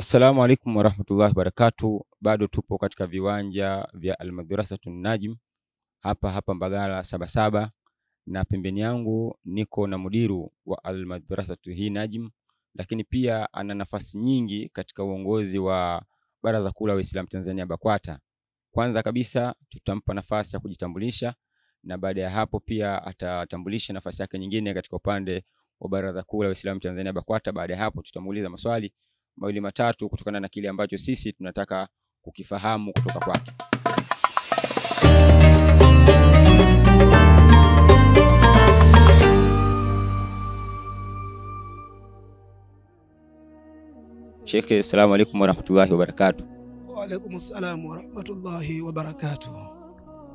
Assalamu alaikum warahmatullahi wabarakatuh. Bado tupo katika viwanja vya Almadrasatu Najm hapa hapa Mbagala Sabasaba, na pembeni yangu niko na mudiru wa Almadrasatu hii Najm, lakini pia ana nafasi nyingi katika uongozi wa Baraza Kuu la Waislamu Tanzania BAKWATA. Kwanza kabisa tutampa nafasi ya kujitambulisha na baada ya hapo pia atatambulisha nafasi yake nyingine katika upande wa Baraza Kuu la Waislamu Tanzania BAKWATA. Baada ya hapo tutamuuliza maswali mawili matatu kutokana na kile ambacho sisi tunataka kukifahamu kutoka kwake. Shekhe, assalamu alaikum warahmatullahi wabarakatuh. Wa salam warahmatullahi wabarakatuh.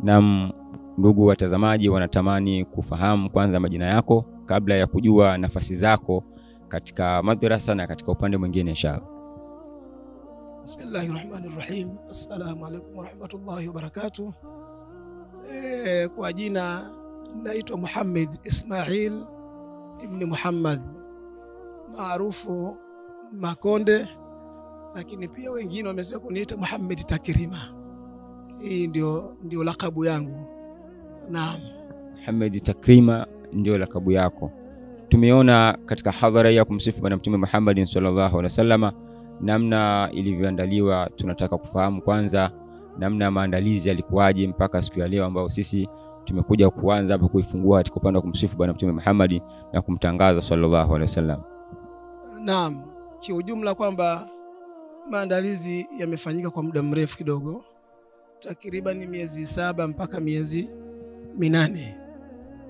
Naam, ndugu watazamaji wanatamani kufahamu kwanza majina yako kabla ya kujua nafasi zako katika madrasa na katika upande mwingine inshallah. Bismillahi rahmani rahim. Assalamu rahmatullahi warahmatullahi wabarakatuh. Eh, kwa jina naitwa Muhammad Ismail ibni Muhammad maarufu Makonde, lakini pia wengine wamezoea kuniita Muhammad Takrima. Hii ndio, ndio lakabu yangu. Naam, Muhammad Takrima ndio lakabu yako. Tumeona katika hadhara ya kumsifu Bwana Mtume Muhammad sallallahu alaihi wasallam namna ilivyoandaliwa. Tunataka kufahamu kwanza namna maandalizi yalikuwaje mpaka siku ya leo ambayo sisi tumekuja kuanza hapo kuifungua katika upande wa kumsifu Bwana Mtume Muhammad na kumtangaza sallallahu alaihi wasallam. Naam, kiujumla kwamba maandalizi yamefanyika kwa muda mrefu kidogo, takriban miezi saba mpaka miezi minane.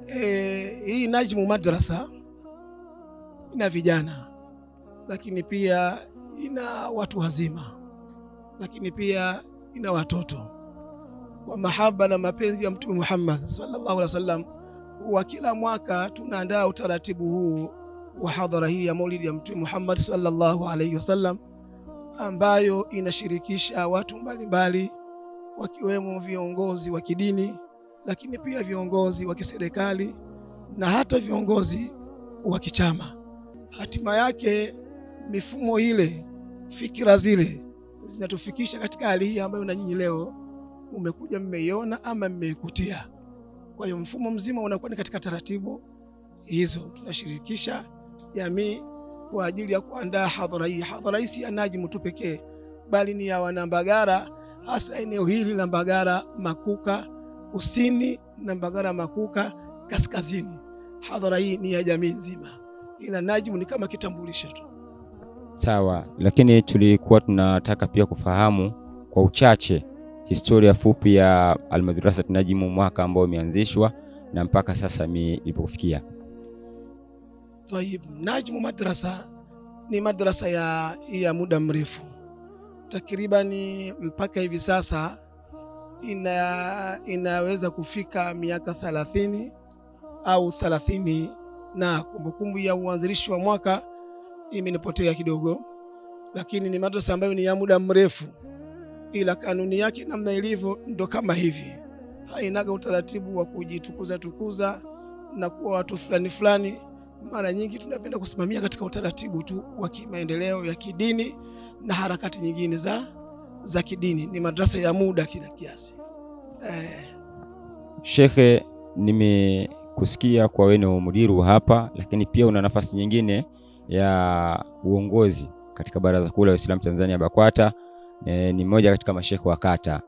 E, hii Najmu Madrasa ina vijana, lakini pia ina watu wazima, lakini pia ina watoto. Kwa mahaba na mapenzi ya Mtume Muhammad sallallahu alaihi wasallam, huwa kila mwaka tunaandaa utaratibu huu wa hadhara hii ya maulidi ya Mtume Muhammad sallallahu alaihi wasallam ambayo inashirikisha watu mbalimbali wakiwemo viongozi wa kidini, lakini pia viongozi wa kiserikali na hata viongozi wa kichama hatima yake mifumo ile, fikira zile zinatufikisha katika hali hii ambayo na nyinyi leo umekuja mmeiona ama mmeikutia. Kwa hiyo mfumo mzima unakuwa ni katika taratibu hizo. Tunashirikisha jamii kwa ajili ya kuandaa hadhara hii. Hadhara hii si ya Najimu tu pekee, bali ni ya Wanambagara, hasa eneo hili la Mbagara Makuka kusini na Mbagara Makuka kaskazini. Hadhara hii ni ya jamii nzima ila najimu ni kama kitambulisho tu. Sawa, lakini tulikuwa tunataka pia kufahamu kwa uchache historia fupi ya Almadrasat Najimu, mwaka ambao imeanzishwa na mpaka sasa mi ilipofikia. Tayib, Najimu madrasa ni madrasa ya, ya muda mrefu takribani mpaka hivi sasa ina, inaweza kufika miaka thalathini au thalathini na kumbukumbu ya uanzilishi wa mwaka imenipotea kidogo, lakini ni madrasa ambayo ni ya muda mrefu, ila kanuni yake namna ilivyo ndo kama hivi, hainaga utaratibu wa kujitukuza tukuza na kuwa watu fulani fulani. Mara nyingi tunapenda kusimamia katika utaratibu tu wa kimaendeleo ya kidini na harakati nyingine za, za kidini. Ni madrasa ya muda kila kiasi eh. Shekhe nime kusikia kwa wewe ni mudiru hapa, lakini pia una nafasi nyingine ya uongozi katika Baraza Kuu la Waislamu Tanzania BAKWATA. E, ni mmoja katika mashekhe wa kata,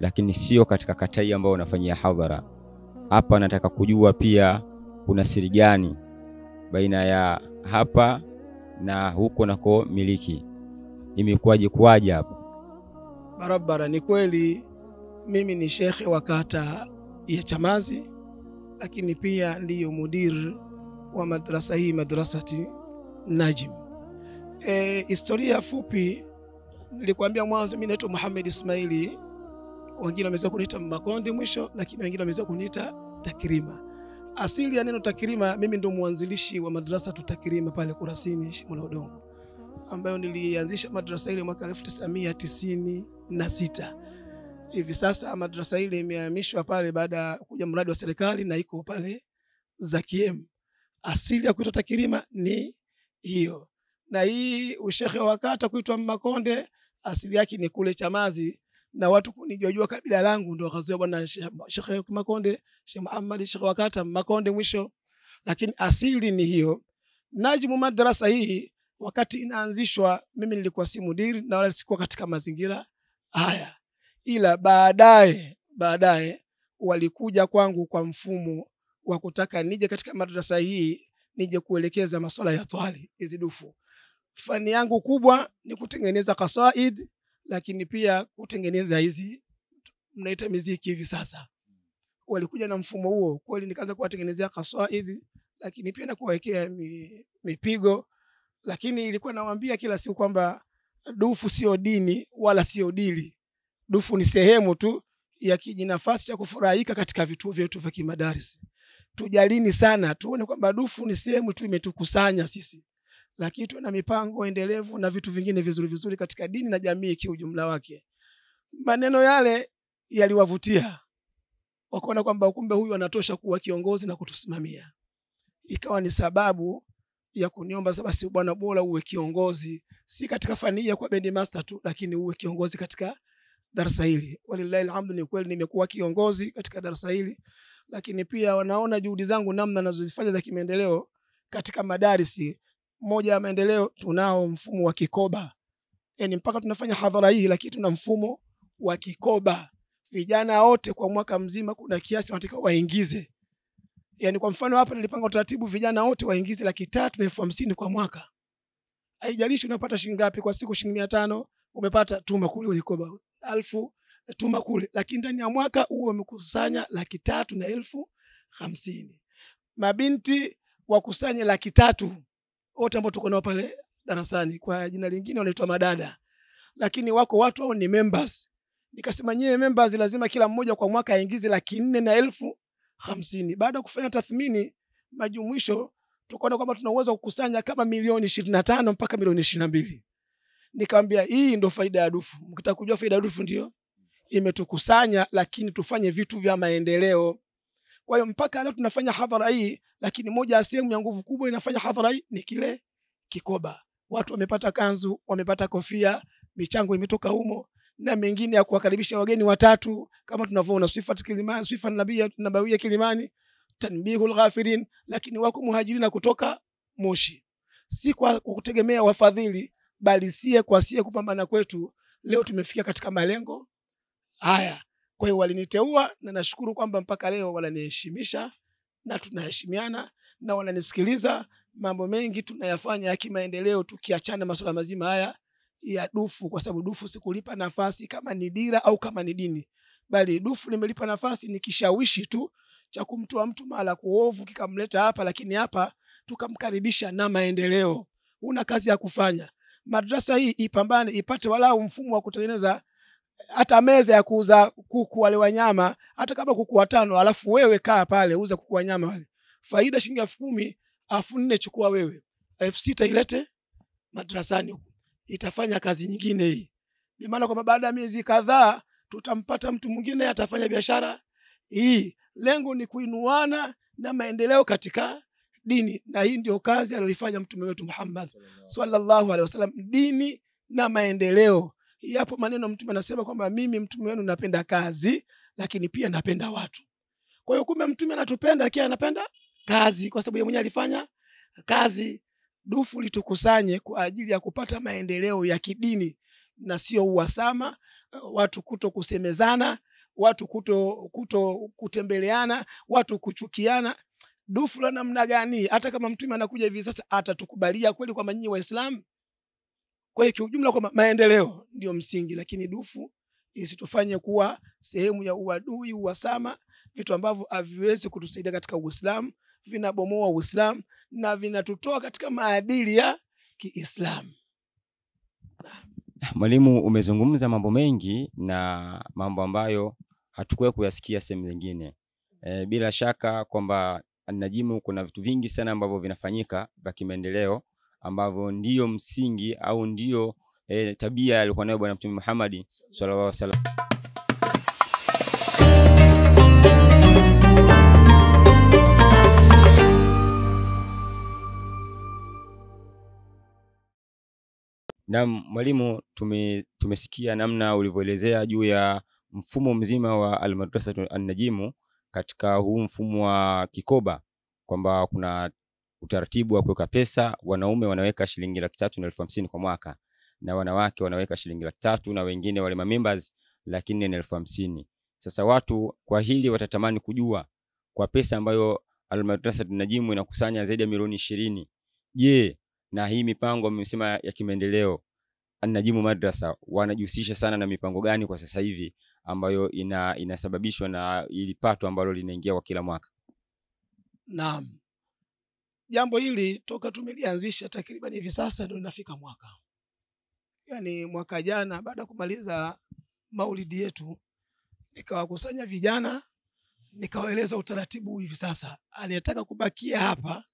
lakini sio katika kata hii ambayo unafanyia hadhara hapa. Nataka kujua pia kuna siri gani baina ya hapa na huko nako miliki, imekuwaje kuwaje hapa barabara? Ni kweli mimi ni shekhe wa kata ya Chamazi lakini pia ndiyo mudir wa madrasa hii madrasati Najim. E, historia fupi nilikwambia mwanzo, mimi naitwa Muhammad Ismaili, wengine wameweza kuniita Makonde mwisho, lakini wengine wameweza kuniita Takrima. Asili ya neno Takrima, mimi ndo mwanzilishi wa madrasa tu Takrima pale Kurasini Shimo la Udongo, ambayo nilianzisha madrasa ile mwaka 1996 hivi sasa madrasa ile imehamishwa pale baada ya kuja mradi wa serikali na iko pale Zakiem. Asili ya kuitwa Takirima ni hiyo, na hii ushehe wa kata kuitwa Makonde asili yake ni kule Chamazi, na watu kunijua kabila langu ndio wakazoea bwana Shekhe Makonde, Shekhe Muhammad, Shekhe Wakata Makonde mwisho, lakini asili ni hiyo. Najmu madrasa hii wakati inaanzishwa, mimi nilikuwa si mudiri na wala sikuwa katika mazingira haya ila baadaye baadaye walikuja kwangu kwa mfumo wa kutaka nije katika madrasa hii nije kuelekeza masuala ya twali hizi dufu. Fani yangu kubwa ni kutengeneza kasaid, lakini pia kutengeneza hizi mnaita miziki hivi sasa. Walikuja na mfumo huo kweli, nikaanza kuwatengenezea kasaid, lakini pia na kuwawekea mipigo, lakini ilikuwa nawaambia kila siku kwamba dufu sio dini wala sio dili dufu ni sehemu tu ya kijinafasi cha kufurahika katika vituo vyetu vya kimadaris. Tujalini sana tuone kwamba dufu ni sehemu tu imetukusanya sisi, lakini tuna mipango endelevu na vitu vingine vizuri vizuri katika dini na jamii kiujumla wake. Maneno yale yaliwavutia wakaona kwamba kumbe huyu anatosha kuwa kiongozi na kutusimamia. Ikawa ni sababu ya kuniomba sasa, basi bwana, bora uwe kiongozi si katika fani ya kwa bendi master tu, lakini uwe kiongozi katika darasa hili. Walillahi alhamdu, ni kweli nimekuwa kiongozi katika darasa hili, lakini pia wanaona juhudi zangu namna nazozifanya za kimaendeleo katika madarisi. Moja ya maendeleo, tunao mfumo wa kikoba, yani mpaka tunafanya hadhara hii, lakini tuna mfumo wa kikoba. Vijana wote kwa mwaka mzima, kuna kiasi wanatakiwa waingize. Yani kwa mfano hapa nilipanga utaratibu, vijana wote waingize laki tatu na elfu hamsini kwa mwaka, haijalishi unapata shilingi ngapi kwa siku, shilingi mia tano umepata, tuma kule kwenye koba elfu eh, tuma kule, lakini ndani ya mwaka huo wamekusanya laki tatu na elfu hamsini. Mabinti wakusanye laki tatu wote ambao tuko nao pale darasani, kwa jina lingine wanaitwa madada, lakini wako watu hao ni members. Nikasema nyewe members lazima kila mmoja kwa mwaka aingize laki nne na elfu hamsini. Baada ya kufanya tathmini majumuisho, tukaona kwamba tuna uwezo wa kukusanya kama milioni ishirini na tano mpaka milioni ishirini na mbili nikamwambia hii ndo faida ya dufu. Mkitaka kujua faida ya dufu, ndio imetukusanya, lakini tufanye vitu vya maendeleo. Kwa hiyo mpaka leo tunafanya hadhara hii, lakini moja ya sehemu ya nguvu kubwa inafanya hadhara hii ni kile kikoba. Watu wamepata kanzu, wamepata kofia, michango imetoka humo na mengine ya kuwakaribisha wageni watatu kama tunavyoona Swifat Kilimani, Swifat Nabia Nabawia Kilimani, Tanbihul Ghafirin, lakini wako muhajirina kutoka Moshi, si kwa kutegemea wafadhili bali sie kwa sie kupambana kwetu leo tumefikia katika malengo haya kwa hiyo waliniteua na nashukuru kwamba mpaka leo wananiheshimisha na tunaheshimiana na wananisikiliza mambo mengi tunayafanya ya kimaendeleo tukiachana masuala mazima haya ya dufu kwa sababu dufu sikulipa nafasi kama ni dira au kama ni dini bali dufu nimelipa nafasi ni kishawishi tu cha kumtoa mtu mahala kuovu kikamleta hapa lakini hapa tukamkaribisha na maendeleo una kazi ya kufanya madrasa hii ipambane ipate walau mfumo wa kutengeneza hata meza ya kuuza kuku wale wanyama, hata kama kuku watano, alafu wewe kaa pale uza kuku wanyama wale, faida shilingi elfu kumi elfu nne chukua wewe, elfu sita ilete madrasani huku, itafanya kazi nyingine hii. Ni maana kwamba baada ya miezi kadhaa tutampata mtu mwingine atafanya biashara hii. Lengo ni kuinuana na maendeleo katika dini, na hii ndio kazi aliyoifanya mtume wetu Muhammad sallallahu alaihi wasallam, dini na maendeleo. Yapo maneno mtume anasema kwamba mimi mtume wenu napenda kazi, lakini pia napenda watu. Kwa hiyo kumbe mtume anatupenda, lakini anapenda kazi, kwa sababu yeye mwenyewe alifanya kazi. Dufu litukusanye kwa ajili ya kupata maendeleo ya kidini na sio uhasama, watu kuto kusemezana, watu kuto, kuto kutembeleana, watu kuchukiana dufu la namna gani hata kama mtume anakuja hivi sasa atatukubalia kweli kwamba nyinyi waislamu kwa hiyo kiujumla kwamba maendeleo ndio msingi lakini dufu isitufanye kuwa sehemu ya uadui uwasama vitu ambavyo haviwezi kutusaidia katika uislamu vinabomoa uislamu na vinatutoa katika maadili ya kiislamu mwalimu umezungumza mambo mengi na mambo ambayo hatukuwahi kuyasikia sehemu zingine e, bila shaka kwamba Najimu kuna vitu vingi sana ambavyo vinafanyika vya kimaendeleo ambavyo ndiyo msingi au ndiyo e, tabia alikuwa nayo Bwana Mtume Muhammad sallallahu alaihi wasallam. Na mwalimu, tume, tumesikia namna ulivyoelezea juu ya mfumo mzima wa Almadrasatu Annajimu katika huu mfumo wa kikoba kwamba kuna utaratibu wa kuweka pesa. Wanaume wanaweka shilingi laki tatu na elfu hamsini kwa mwaka na wanawake wanaweka shilingi laki tatu na wengine wale members laki nne na elfu hamsini. Sasa watu kwa hili watatamani kujua kwa pesa ambayo almadrasa Najimu inakusanya zaidi ya milioni ishirini, je, na hii mipango mmesema ya kimaendeleo Najimu Madrasa wanajihusisha sana na mipango gani kwa sasa hivi ambayo ina, inasababishwa na ili pato ambalo linaingia kwa kila mwaka. Naam, jambo hili toka tumelianzisha takriban hivi sasa ndio linafika mwaka, yaani mwaka jana baada ya kumaliza maulidi yetu nikawakusanya vijana nikawaeleza utaratibu hivi sasa, anayetaka kubakia hapa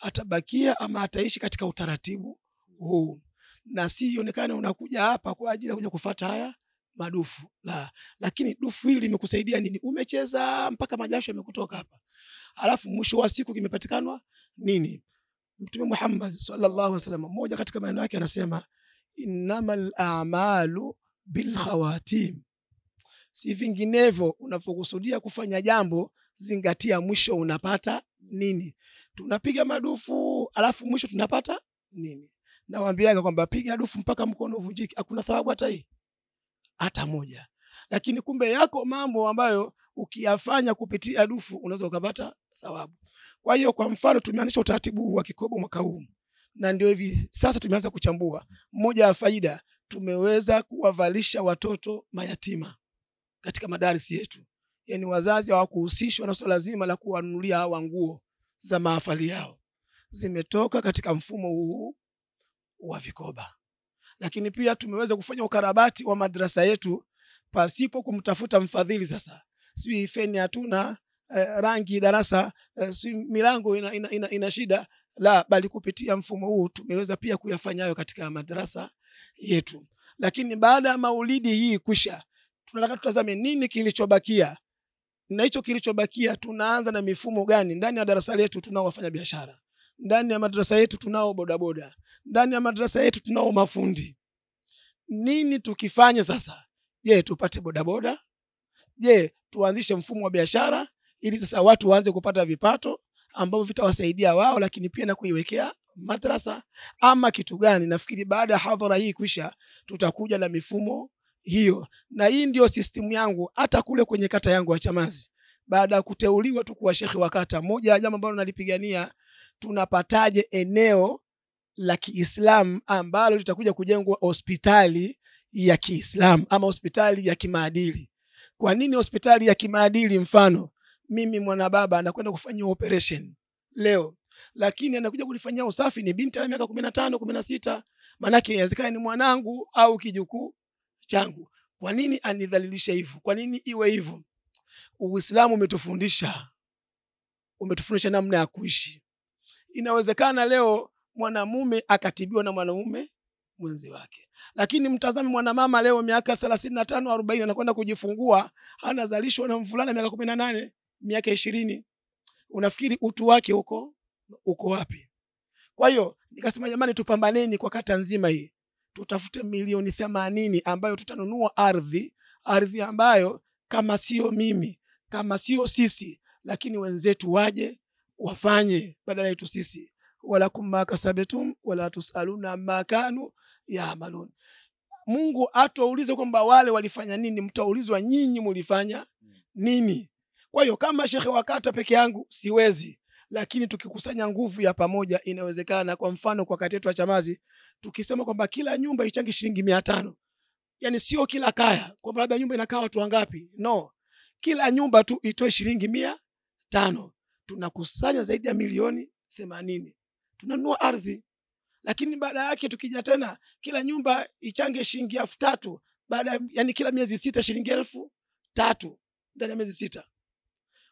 atabakia ama ataishi katika utaratibu huu, na si ionekane unakuja hapa kwa ajili ya kuja kufuata haya madufu la, lakini dufu hili limekusaidia nini? Umecheza mpaka majasho yamekutoka hapa, alafu mwisho wa siku kimepatikanwa nini? Mtume Muhammad sallallahu alaihi wasallam mmoja katika maneno yake anasema innamal a'malu bil khawatim, si vinginevyo. Unapokusudia kufanya jambo, zingatia mwisho unapata nini. Tunapiga madufu alafu mwisho tunapata nini? Nawaambiaga kwamba piga dufu mpaka mkono uvunjike, hakuna thawabu hata hii hata moja lakini kumbe yako mambo ambayo ukiyafanya kupitia dufu unaweza ukapata thawabu kwa hiyo kwa mfano tumeanzisha utaratibu wa kikobo mwaka huu na ndio hivi sasa tumeanza kuchambua moja ya faida tumeweza kuwavalisha watoto mayatima katika madarisi yetu Yani wazazi hawakuhusishwa na swala zima la kuwanunulia hawa nguo za maafali yao zimetoka katika mfumo huu wa vikoba lakini pia tumeweza kufanya ukarabati wa madrasa yetu pasipo kumtafuta mfadhili. Sasa si feni hatuna eh, rangi darasa eh, si milango ina, ina, ina, ina shida la, bali kupitia mfumo huu tumeweza pia kuyafanya hayo katika madrasa yetu. Lakini baada ya maulidi hii kwisha, tunataka tutazame nini kilichobakia, na hicho kilichobakia tunaanza na mifumo gani ndani ya darasa letu tunao wafanya biashara ndani ya madrasa yetu tunao bodaboda ndani ya madrasa yetu tunao mafundi nini tukifanye sasa je tupate bodaboda je tuanzishe mfumo wa biashara ili sasa watu waanze kupata vipato ambavyo vitawasaidia wao lakini pia na kuiwekea madrasa ama kitu gani nafikiri baada ya hadhara hii kwisha tutakuja na mifumo hiyo na hii ndio sistimu yangu hata kule kwenye kata yangu ya chamazi baada ya kuteuliwa tu kuwa shekhe wa kata moja ya jambo ambalo nalipigania tunapataje eneo la Kiislamu ambalo litakuja kujengwa hospitali ya Kiislamu ama hospitali ya kimaadili. Kwa nini hospitali ya kimaadili? Mfano, mimi mwanababa anakwenda kufanyiwa operation leo, lakini anakuja kunifanyia usafi ni binti ana miaka kumi na tano kumi na sita manake inawezekana ni mwanangu au kijukuu changu. Kwa nini anidhalilisha hivyo? Kwa nini iwe hivyo? Uislamu umetufundisha umetufundisha namna ya kuishi inawezekana leo mwanamume akatibiwa na mwanamume mwenzi wake lakini mtazame mwanamama leo miaka thelathini na tano arobaini anakwenda kujifungua anazalishwa na mvulana miaka kumi na nane miaka ishirini unafikiri utu wake huko uko wapi kwa hiyo nikasema jamani tupambaneni kwa kata nzima hii tutafute milioni themanini ambayo tutanunua ardhi ardhi ambayo kama sio mimi kama sio sisi lakini wenzetu waje wafanye badala yetu sisi wala ma kasabtum wala tusaluna makanu ya yaamalun mungu atuwaulize kwamba wale walifanya nini mtaulizwa nyinyi mulifanya nini kwa hiyo kama shekhe wakata peke yangu siwezi lakini tukikusanya nguvu ya pamoja inawezekana kwa mfano kwa kati yetu chamazi tukisema kwamba kila nyumba ichangi shilingi mia tano yani sio kila kaya kwamba labda nyumba inakaa watu wangapi no kila nyumba tu itoe shilingi mia tano tunakusanya zaidi ya milioni themanini tunanunua ardhi, lakini baada yake tukija tena, kila nyumba ichange shilingi elfu tatu baada yani, kila miezi sita shilingi elfu tatu ndani ya miezi sita.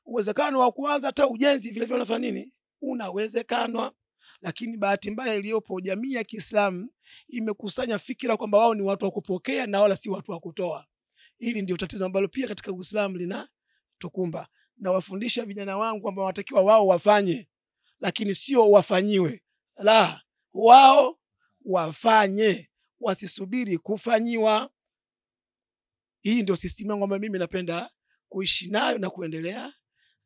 Uwezekano wa kuanza hata ujenzi vile vile unafanya nini, unawezekanwa Lakini bahati mbaya iliyopo, jamii ya Kiislamu imekusanya fikira kwamba wao ni watu wa kupokea na wala si watu wa kutoa. Hili ndio tatizo ambalo pia katika Uislamu linatukumba nawafundisha vijana wangu kwamba wanatakiwa wao wafanye lakini sio wafanyiwe la wao wafanye wasisubiri kufanyiwa hii ndio system yangu ambayo mimi napenda kuishi nayo na kuendelea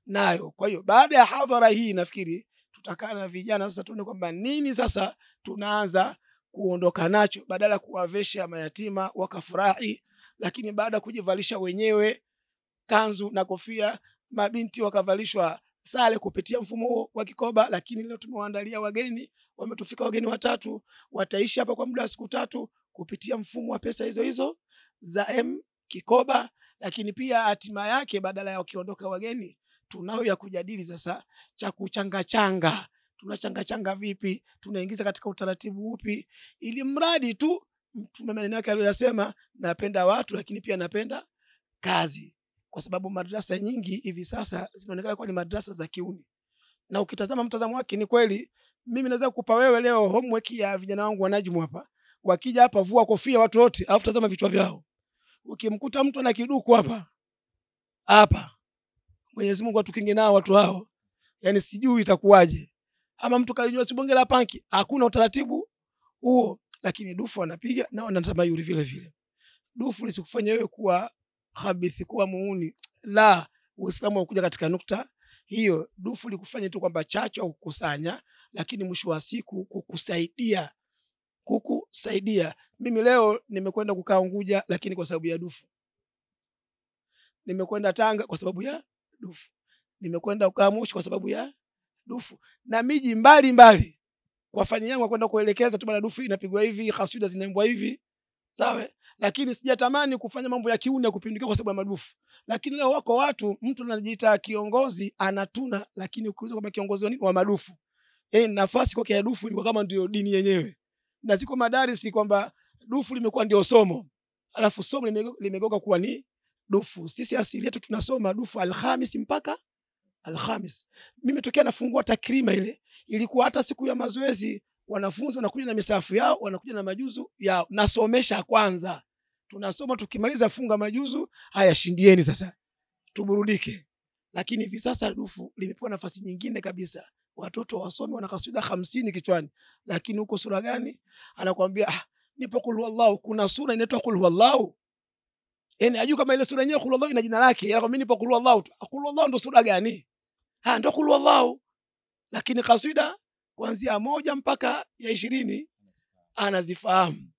nayo kwa hiyo baada ya hadhara hii nafikiri tutakaa na vijana sasa tuone kwamba nini sasa tunaanza kuondoka nacho badala ya kuwavesha mayatima wakafurahi lakini baada ya kujivalisha wenyewe kanzu na kofia mabinti wakavalishwa sare kupitia mfumo wa kikoba, lakini leo tumewaandalia wageni, wametufika wageni watatu, wataishi hapa kwa muda wa siku tatu kupitia mfumo wa pesa hizo hizo za M kikoba, lakini pia hatima yake badala ya wakiondoka wageni tunayo ya kujadili sasa, cha kuchanga changa, tunachanga changa vipi? Tunaingiza katika utaratibu upi? Ili mradi tu mtume maneno yake aliyosema, napenda watu lakini pia napenda kazi kwa sababu madrasa nyingi hivi sasa zinaonekana kuwa ni madrasa za kiuni, na ukitazama mtazamo wake ni kweli. Mimi naweza kukupa wewe leo homework ya vijana wangu wa Najmu hapa, wakija hapa vua kofia watu wote, alafu tazama vichwa vyao. Ukimkuta mtu ana kiduku hapa hapa, Mwenyezi Mungu atukinge nao watu hao, yani sijui itakuwaje. Ama mtu kalinywa sibonge la panki, hakuna utaratibu huo, lakini dufu wanapiga na wanatamayuri vile vile. Dufu lisikufanya wewe kuwa khabithi, kuwa muuni. La, Uislamu haukuja katika nukta hiyo. Dufu likufanya tu kwamba chacho kukusanya, lakini mwisho wa siku kukusaidia, kukusaidia. Mimi leo nimekwenda kukaa Unguja, lakini kwa sababu ya dufu. Nimekwenda Tanga kwa sababu ya dufu. Nimekwenda kukaa Moshi kwa sababu ya dufu, na miji mbalimbali wafanyi yangu wakwenda kuelekeza tu, bana dufu inapigwa hivi, kaswida zinaimbwa hivi sawa lakini sijatamani kufanya mambo ya kiuni ya kupindukia kwa sababu ya madufu lakini leo wako watu mtu anajiita kiongozi anatuna lakini ukiuliza kwamba kiongozi wa nini wa madufu e, nafasi kwake ya dufu ilikuwa kama ndio dini yenyewe na ziko madarisi kwamba dufu limekuwa ndio somo alafu somo limegoka kuwa ni dufu sisi asili yetu tunasoma dufu alhamis mpaka alhamis mimi tokea nafungua takrima ile ilikuwa hata siku ya mazoezi wanafunzi wanakuja na misafu yao wanakuja na majuzu yao nasomesha kwanza tunasoma tukimaliza funga majuzu haya shindieni sasa tuburudike lakini hivi sasa dufu limepewa nafasi nyingine kabisa watoto wasomi wanakasuda hamsini kichwani lakini huko sura gani anakwambia ah, nipo wallahu kuna sura inaitwa wallahu yani ajui kama ile sura yenyewe wallahu ina jina lake anakwambia nipo wallahu tu ah, wallahu ndo sura gani ha ah, ndo wallahu lakini kaswida kuanzia moja mpaka ya ishirini anazifahamu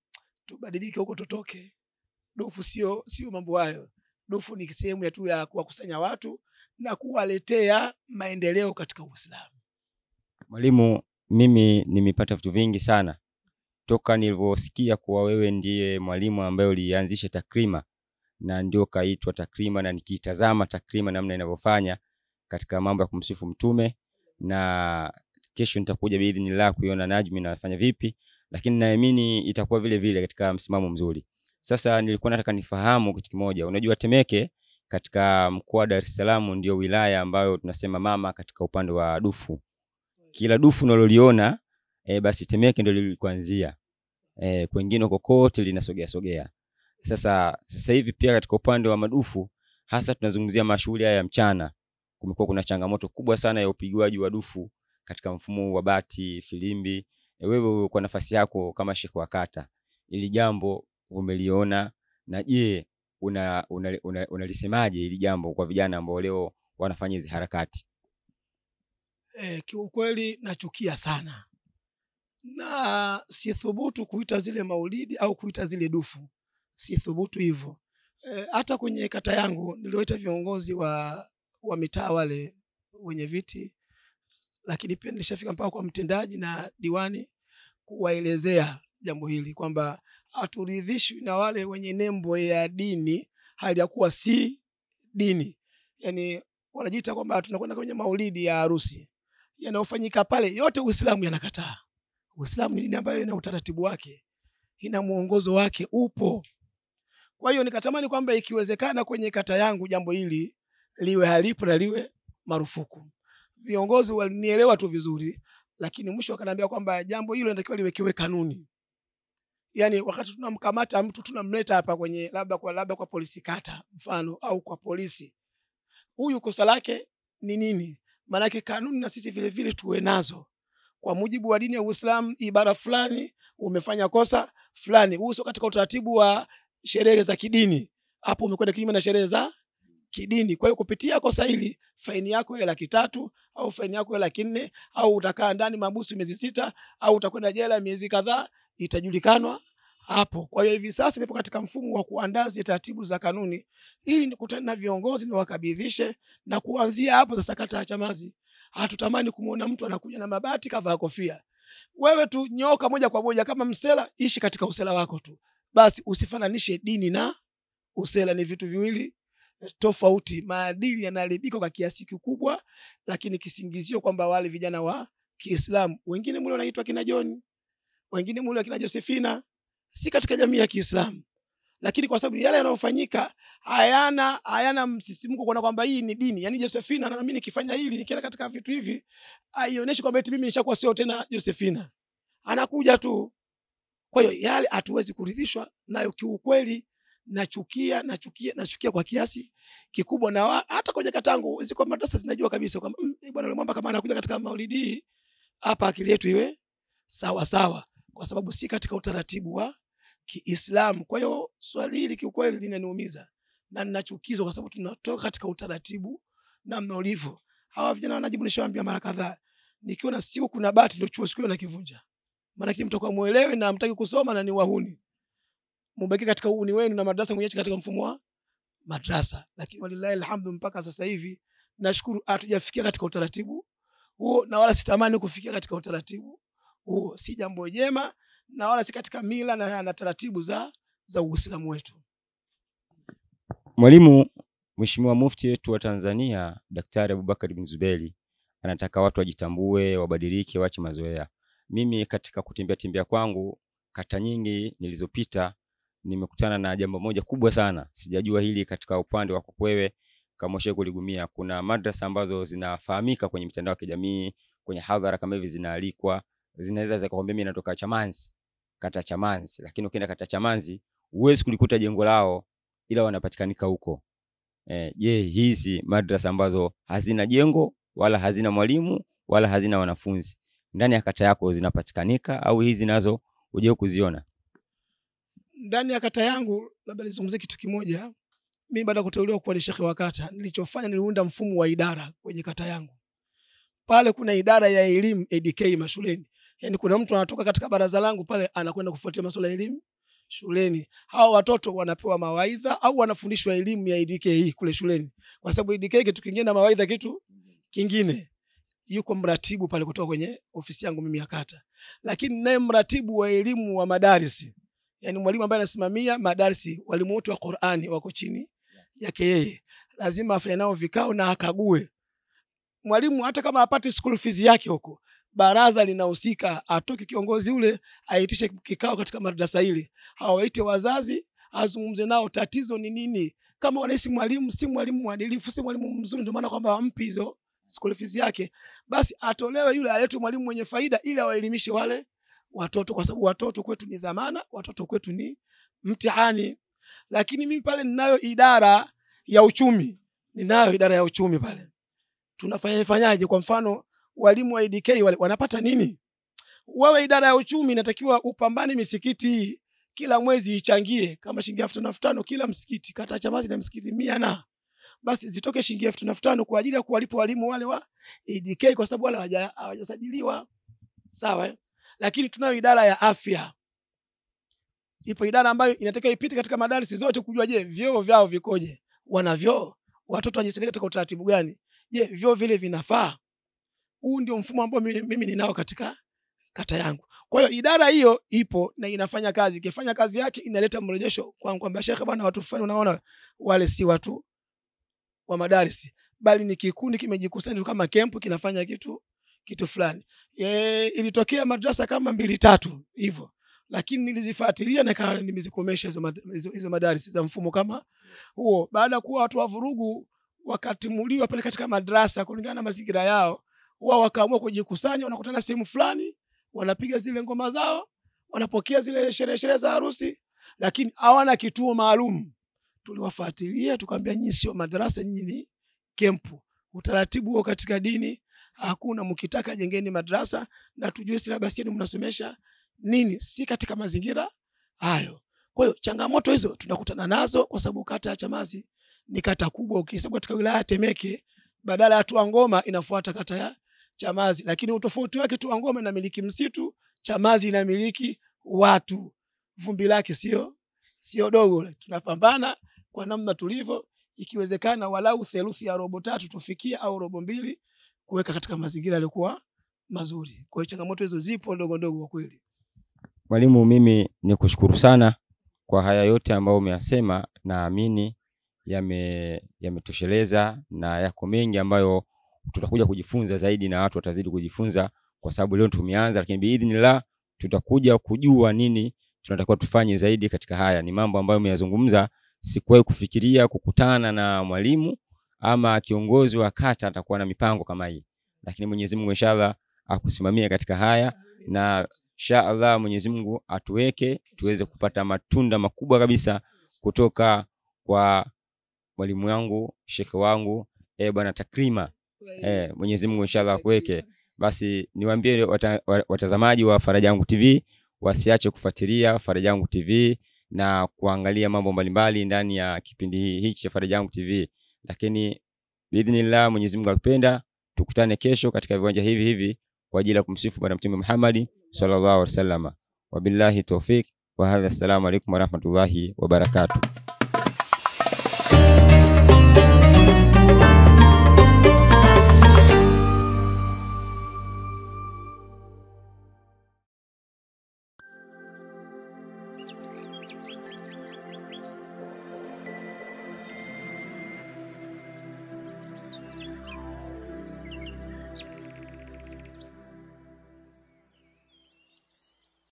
tubadilike huko tutoke dufu sio sio mambo hayo dufu ni sehemu ya tu ya kuwakusanya watu na kuwaletea maendeleo katika uislamu mwalimu mimi nimepata vitu vingi sana toka nilivyosikia kuwa wewe ndiye mwalimu ambaye ulianzisha takrima na ndio kaitwa takrima na nikitazama takrima namna inavyofanya katika mambo ya kumsifu mtume na kesho nitakuja biidhnillah kuiona Najmi nafanya vipi, lakini naamini itakuwa vile vile katika msimamo mzuri. Sasa nilikuwa nataka nifahamu kitu kimoja. Unajua Temeke katika mkoa wa Dar es Salaam ndio wilaya ambayo tunasema mama katika upande wa dufu. Kila dufu unaloliona e, basi Temeke ndio lilikuanzia. E, kwengine kokote linasogea sogea. Sasa sasa hivi pia katika upande wa madufu hasa tunazungumzia mashughuli haya ya mchana, kumekuwa kuna changamoto kubwa sana ya upigwaji wa dufu katika mfumo wa bati, filimbi. Wewe kwa nafasi yako kama Sheikh wa Kata, ili jambo umeliona na je, unalisemaje una, una, una ili jambo kwa vijana ambao leo wanafanya hizi harakati? E, kiukweli nachukia sana na sithubutu kuita zile maulidi au kuita zile dufu, sithubutu hivyo e, hata kwenye kata yangu niliwaita viongozi wa, wa mitaa wale wenye viti lakini pia nilishafika mpaka kwa mtendaji na diwani kuwaelezea jambo hili kwamba haturidhishwi na wale wenye nembo ya dini hali ya kuwa si dini, yani wanajiita kwamba tunakwenda kwenye maulidi ya harusi yanayofanyika pale. Yote Uislamu yanakataa. Uislamu ni dini ambayo ina utaratibu wake, ina mwongozo wake upo. Kwa hiyo nikatamani kwamba ikiwezekana kwenye kata yangu jambo hili liwe halipo na liwe marufuku viongozi walinielewa tu vizuri, lakini mwisho wakaniambia kwamba jambo hilo linatakiwa liwekewe kanuni. Yani wakati tunamkamata mtu tunamleta hapa kwenye labda kwa labda kwa polisi kata mfano au kwa polisi, huyu kosa lake ni nini? Maanake kanuni na sisi vile vile tuwe nazo. Kwa mujibu wa dini ya Uislamu, ibara fulani umefanya kosa fulani, huu sio katika utaratibu wa sherehe za kidini. Hapo umekwenda kinyume na sherehe za kidini. Kwa hiyo kupitia kosa hili faini yako ya laki tatu au faini yako ya laki nne au utakaa ndani mahabusu miezi sita au utakwenda jela miezi kadhaa, itajulikanwa hapo. Kwa hiyo hivi sasa nipo katika mfumo wa kuandaa zile taratibu za kanuni ili nikutane na viongozi niwakabidhishe, na kuanzia hapo sasa, kata ya Chamazi hatutamani kumuona mtu anakuja na mabati kavaa kofia. Wewe tu nyoka moja kwa moja kama msela, ishi katika usela wako tu basi, usifananishe dini na usela, ni vitu viwili tofauti. Maadili yanaharibika kwa kiasi kikubwa, lakini kisingizio kwamba wale vijana wa Kiislamu wengine mule wanaitwa kina John, wengine mule kina Josefina, si katika jamii ya Kiislamu, lakini kwa sababu yale yanayofanyika hayana hayana msisimko kuona kwamba hii ni dini. Yani Josefina na mimi nikifanya hili nikienda katika vitu hivi, haionyeshi kwamba eti mimi nishakuwa sio e tena Josefina, anakuja tu. Kwa hiyo yale hatuwezi kuridhishwa nayo kiukweli nachukia nachukia nachukia kwa kiasi kikubwa na hata kwenye katangu ziko madrasa zinajua kabisa kwamba mm, bwana mwamba kama anakuja katika maulidi hapa akili yetu iwe sawa sawa kwa sababu si katika utaratibu wa Kiislamu. Kwa hiyo swali hili kiukweli linaniumiza na ninachukizwa kwa sababu tunatoka katika utaratibu namna ulivyo. Hawa vijana wanajibu, nishawaambia mara kadhaa, nikiona siku kuna bahati ndio chuo siku nakivunja, maana kimtakuwa muelewe na mtaki kusoma na ni wahuni mubaki katika uuni wenu na madrasa mwiache katika mfumo wa madrasa. Lakini walilahi alhamdu, mpaka sasa hivi nashukuru hatujafikia katika utaratibu huo, na wala sitamani kufikia katika utaratibu huo. Si jambo jema na wala si katika mila na, na taratibu za, za Uislamu wetu. Mwalimu, Mheshimiwa Mufti wetu wa Tanzania Daktari Abubakar bin Zubeli anataka watu wajitambue, wabadilike, waache mazoea. Mimi katika kutembea tembea kwangu kata nyingi nilizopita nimekutana na jambo moja kubwa sana, sijajua hili katika upande wako wewe kama ushawahi kuligumia. Kuna madrasa ambazo zinafahamika kwenye mitandao ya kijamii, kwenye hadhara kama hivi, zinaalikwa, zinaweza zikakwambia mimi natoka Chamanzi, kata Chamanzi, lakini ukienda kata Chamanzi huwezi kulikuta jengo lao, ila wanapatikanika huko. Eh, je, hizi madrasa ambazo hazina jengo wala hazina mwalimu wala hazina wanafunzi ndani ya kata yako zinapatikanika au hizi nazo uje kuziona? ndani ya kata yangu labda nizungumzie kitu kimoja Mimi baada ya kuteuliwa kuwa ni shekhe wa kata nilichofanya niliunda mfumo wa idara kwenye kata yangu pale kuna idara ya elimu adk mashuleni yani kuna mtu anatoka katika baraza langu pale anakwenda kufuatia masuala ya elimu shuleni hawa watoto wanapewa mawaidha au wanafundishwa elimu ya adk kule shuleni kwa sababu adk kitu kingine na mawaidha kitu kingine yuko mratibu pale kutoka kwenye ofisi yangu mimi ya kata lakini naye mratibu wa elimu wa madarisi yani mwalimu ambaye anasimamia madarsi walimu wote wa Qur'ani wako chini yake yeye, lazima afanye nao vikao na akague. Mwalimu hata kama apate school fees yake huko, baraza linahusika, atoke kiongozi ule, aitishe kikao katika madrasa ile, awaite wazazi, azungumze nao tatizo ni nini. Kama wanahisi mwalimu si mwalimu mwadilifu, si mwalimu mzuri, ndio maana kwamba wampi hizo school fees yake, basi atolewe yule, aletwe mwalimu mwenye faida, ili awaelimishe wale watoto kwa sababu watoto kwetu ni dhamana watoto kwetu ni mtihani lakini mimi pale ninayo idara ya uchumi ninayo idara ya uchumi pale tunafanya tunafanyafanyaje kwa mfano walimu wa idk wale wanapata nini wewe idara ya uchumi inatakiwa upambane misikiti hii kila mwezi ichangie kama shilingi elfu tano elfu tano kila msikiti kata chamazi na msikiti mia na basi zitoke shilingi elfu tano elfu tano kwa ajili ya kuwalipa walimu wale wa idk kwa sababu wale hawajasajiliwa sawa eh? lakini tunayo idara ya afya ipo idara ambayo inatakiwa ipite katika madarisi zote kujua je vyoo vyao vikoje wana vyoo watoto wajisaidia katika utaratibu gani je vyoo vile vinafaa huu ndio mfumo ambao mimi, mimi ninao katika kata yangu kwa hiyo idara hiyo ipo na inafanya kazi ikifanya kazi yake inaleta mrejesho kwangu kwamba shekhe bwana watu fulani unaona wale si watu wa madarisi bali ni kikundi kimejikusanya kama kempu kinafanya kitu kitu fulani e, ilitokea madrasa kama mbili tatu hivyo lakini nilizifuatilia na kana nimezikomesha hizo, hizo, hizo madarisi za mfumo kama huo baada kuwa watu wa vurugu wakatimuliwa pale katika madrasa kulingana na mazingira yao huwa wakaamua kujikusanya wanakutana sehemu fulani wanapiga zile ngoma zao wanapokea zile sherehe sherehe za harusi lakini hawana kituo maalum tuliwafuatilia tukaambia nyinyi sio madrasa, nyinyi ni kempu utaratibu huo katika dini hakuna. Mkitaka jengeni madrasa na tujue silabasi yenu mnasomesha nini, si katika mazingira hayo. Kwa hiyo changamoto hizo tunakutana nazo, kwa sababu kata ya Chamazi ni kata kubwa. Ukihesabu katika wilaya ya Temeke, badala ya ngoma inafuata kata ya Chamazi, lakini utofauti wake, Tuangoma inamiliki msitu, Chamazi inamiliki watu. Vumbi lake sio sio dogo. Tunapambana kwa namna tulivyo, ikiwezekana walau theluthi ya robo tatu tufikia au robo mbili kuweka katika mazingira yaliyokuwa mazuri. Kwa hiyo changamoto hizo zipo ndogo ndogo kwa kweli. Mwalimu, mimi ni kushukuru sana kwa haya yote ambayo umeyasema, naamini yametosheleza yame na yako mengi ambayo tutakuja kujifunza zaidi na watu watazidi kujifunza, kwa sababu leo tumeanza, lakini biidhnillah tutakuja kujua nini tunatakiwa tufanye zaidi katika haya. Ni mambo ambayo umeyazungumza, sikuwahi kufikiria kukutana na mwalimu ama kiongozi wa kata atakuwa na mipango kama hii, lakini Mwenyezi Mungu inshallah akusimamia katika haya na inshallah Mwenyezi Mungu atuweke tuweze kupata matunda makubwa kabisa kutoka kwa mwalimu wangu shekhe wangu eh, bwana Takrima eh, Mwenyezi Mungu inshallah akuweke. Basi niwaambie wata, watazamaji wa Faraja Yangu TV wasiache kufuatilia Faraja Yangu TV na kuangalia mambo mbalimbali ndani ya kipindi hichi cha Faraja Yangu TV lakini biidhnillah, Mwenyezi Mungu akipenda, tukutane kesho katika viwanja hivi hivi kwa ajili ya kumsifu Bwana Mtume Muhammad sallallahu alaihi wasallam. Wabillahi tawfik wa hadha, assalamu alaikum warahmatullahi wabarakatuh.